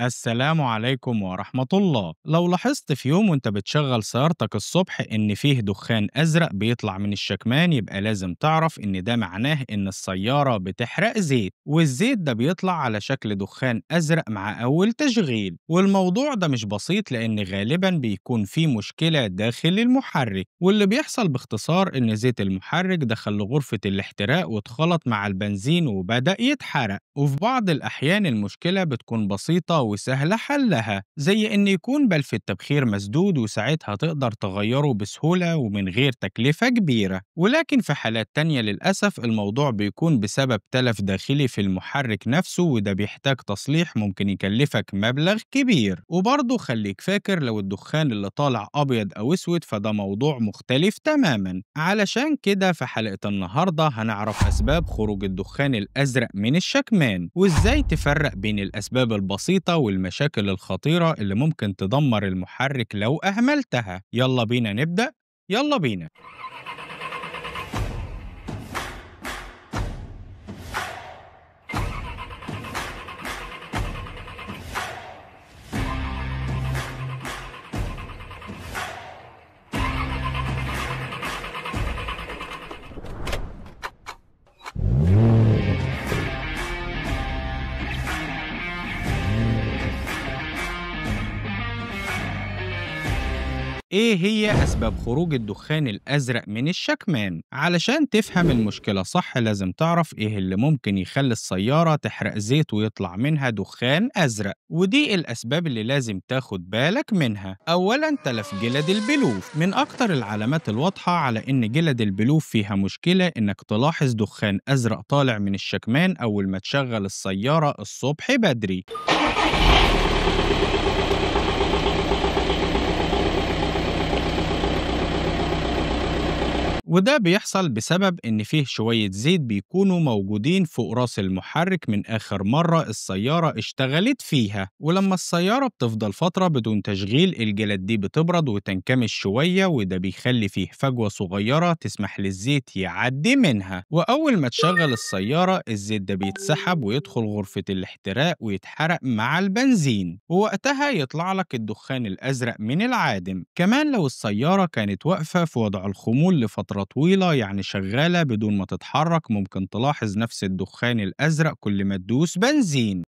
السلام عليكم ورحمة الله لو لاحظت في يوم وانت بتشغل سيارتك الصبح ان فيه دخان ازرق بيطلع من الشكمان يبقى لازم تعرف ان ده معناه ان السيارة بتحرق زيت والزيت ده بيطلع على شكل دخان ازرق مع اول تشغيل والموضوع ده مش بسيط لان غالبا بيكون فيه مشكلة داخل المحرك واللي بيحصل باختصار ان زيت المحرك دخل غرفة الاحتراق واتخلط مع البنزين وبدأ يتحرق وفي بعض الاحيان المشكلة بتكون بسيطة وسهلة حلها زي إن يكون بلف التبخير مسدود وساعتها تقدر تغيره بسهولة ومن غير تكلفة كبيرة ولكن في حالات تانية للأسف الموضوع بيكون بسبب تلف داخلي في المحرك نفسه وده بيحتاج تصليح ممكن يكلفك مبلغ كبير وبرضه خليك فاكر لو الدخان اللي طالع أبيض أو أسود فده موضوع مختلف تماما علشان كده في حلقة النهاردة هنعرف أسباب خروج الدخان الأزرق من الشكمان وإزاي تفرق بين الأسباب البسيطة والمشاكل الخطيرة اللي ممكن تدمر المحرك لو أهملتها يلا بينا نبدأ يلا بينا إيه هي أسباب خروج الدخان الأزرق من الشكمان؟ علشان تفهم المشكلة صح لازم تعرف إيه اللي ممكن يخلي السيارة تحرق زيت ويطلع منها دخان أزرق ودي الأسباب اللي لازم تاخد بالك منها أولا تلف جلد البلوف من أكتر العلامات الواضحة على إن جلد البلوف فيها مشكلة إنك تلاحظ دخان أزرق طالع من الشكمان أول ما تشغل السيارة الصبح بدري وده بيحصل بسبب إن فيه شوية زيت بيكونوا موجودين فوق راس المحرك من آخر مرة السيارة اشتغلت فيها ولما السيارة بتفضل فترة بدون تشغيل الجلد دي بتبرد وتنكمش شوية وده بيخلي فيه فجوة صغيرة تسمح للزيت يعدي منها وأول ما تشغل السيارة الزيت ده بيتسحب ويدخل غرفة الاحتراق ويتحرق مع البنزين ووقتها يطلع لك الدخان الأزرق من العادم كمان لو السيارة كانت واقفة في وضع الخمول لفترة فترة طويلة يعني شغالة بدون ما تتحرك ممكن تلاحظ نفس الدخان الأزرق كل ما تدوس بنزين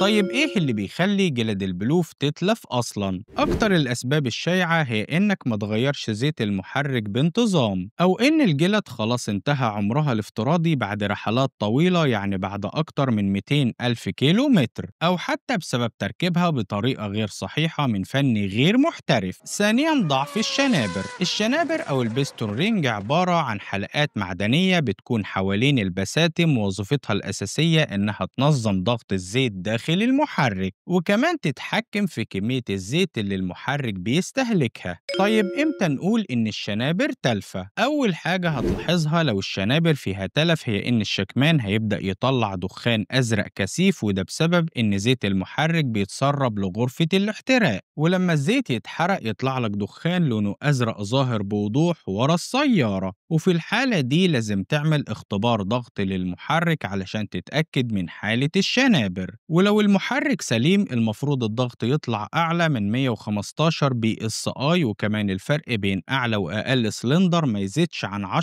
طيب إيه اللي بيخلي جلد البلوف تتلف أصلا؟ أكتر الأسباب الشائعة هي إنك ما تغيرش زيت المحرك بانتظام أو إن الجلد خلاص انتهى عمرها الافتراضي بعد رحلات طويلة يعني بعد أكتر من 200 ألف كيلو متر أو حتى بسبب تركيبها بطريقة غير صحيحة من فني غير محترف ثانيا ضعف الشنابر الشنابر أو البستون رينج عبارة عن حلقات معدنية بتكون حوالين البساتم وظيفتها الأساسية إنها تنظم ضغط الزيت داخل داخل المحرك وكمان تتحكم في كمية الزيت اللي المحرك بيستهلكها طيب امتى نقول ان الشنابر تلفة اول حاجة هتلاحظها لو الشنابر فيها تلف هي ان الشكمان هيبدأ يطلع دخان ازرق كثيف وده بسبب ان زيت المحرك بيتسرب لغرفة الاحتراق ولما الزيت يتحرق يطلع لك دخان لونه ازرق ظاهر بوضوح ورا السيارة وفي الحالة دي لازم تعمل اختبار ضغط للمحرك علشان تتأكد من حالة الشنابر ولو لو المحرك سليم المفروض الضغط يطلع أعلى من 115 بي اس اي وكمان الفرق بين أعلى وأقل سلندر ما يزيدش عن 10%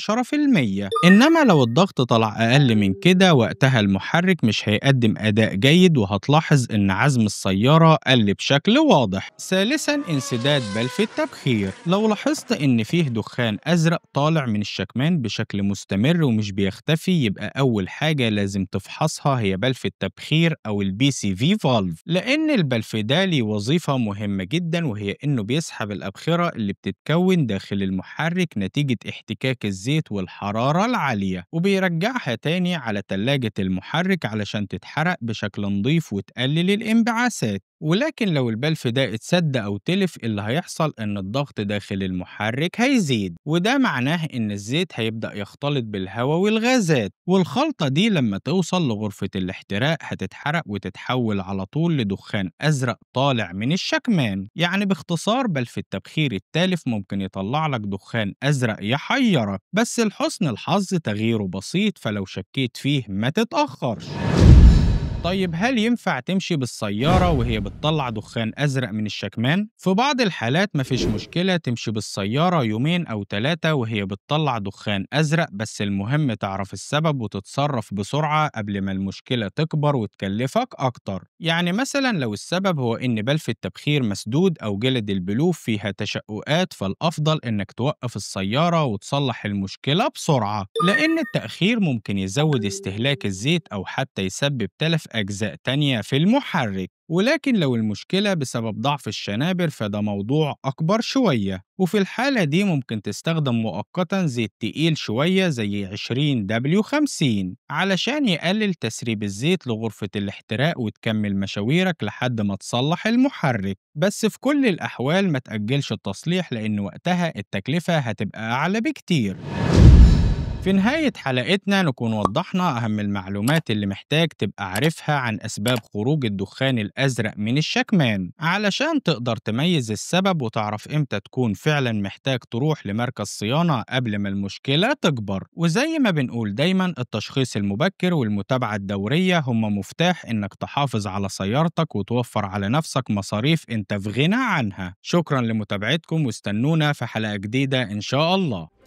إنما لو الضغط طلع أقل من كده وقتها المحرك مش هيقدم أداء جيد وهتلاحظ إن عزم السيارة قل بشكل واضح ثالثا انسداد بلف التبخير لو لاحظت إن فيه دخان أزرق طالع من الشكمان بشكل مستمر ومش بيختفي يبقى أول حاجة لازم تفحصها هي بلف التبخير أو البي سي في فالف لأن البلفداء ليه وظيفة مهمة جدا وهي إنه بيسحب الأبخرة اللي بتتكون داخل المحرك نتيجة احتكاك الزيت والحرارة العالية وبيرجعها تاني على تلاجة المحرك علشان تتحرق بشكل نظيف وتقلل الانبعاثات ولكن لو البلف ده اتسد أو تلف اللي هيحصل إن الضغط داخل المحرك هيزيد وده معناه إن الزيت هيبدأ يختلط بالهواء والغازات والخلطة دي لما توصل لغرفة الاحتراق هتتحرق وتتحول على طول لدخان أزرق طالع من الشكمان يعني باختصار بلف التبخير التالف ممكن يطلع لك دخان أزرق يحيرك بس لحسن الحظ تغييره بسيط فلو شكيت فيه ما تتأخرش طيب هل ينفع تمشي بالسيارة وهي بتطلع دخان أزرق من الشكمان؟ في بعض الحالات مفيش مشكلة تمشي بالسيارة يومين أو ثلاثة وهي بتطلع دخان أزرق بس المهم تعرف السبب وتتصرف بسرعة قبل ما المشكلة تكبر وتكلفك أكتر يعني مثلا لو السبب هو إن بلف التبخير مسدود أو جلد البلوف فيها تشققات فالأفضل إنك توقف السيارة وتصلح المشكلة بسرعة لأن التأخير ممكن يزود استهلاك الزيت أو حتى يسبب تلف أجزاء تانية في المحرك ولكن لو المشكلة بسبب ضعف الشنابر فده موضوع أكبر شوية وفي الحالة دي ممكن تستخدم مؤقتا زيت تقيل شوية زي 20W50 علشان يقلل تسريب الزيت لغرفة الاحتراق وتكمل مشاويرك لحد ما تصلح المحرك بس في كل الأحوال ما تأجلش التصليح لأن وقتها التكلفة هتبقى أعلى بكتير في نهاية حلقتنا نكون وضحنا أهم المعلومات اللي محتاج تبقى عارفها عن أسباب خروج الدخان الأزرق من الشكمان علشان تقدر تميز السبب وتعرف إمتى تكون فعلا محتاج تروح لمركز صيانة قبل ما المشكلة تكبر وزي ما بنقول دايما التشخيص المبكر والمتابعة الدورية هم مفتاح إنك تحافظ على سيارتك وتوفر على نفسك مصاريف أنت في غنى عنها شكرا لمتابعتكم واستنونا في حلقة جديدة إن شاء الله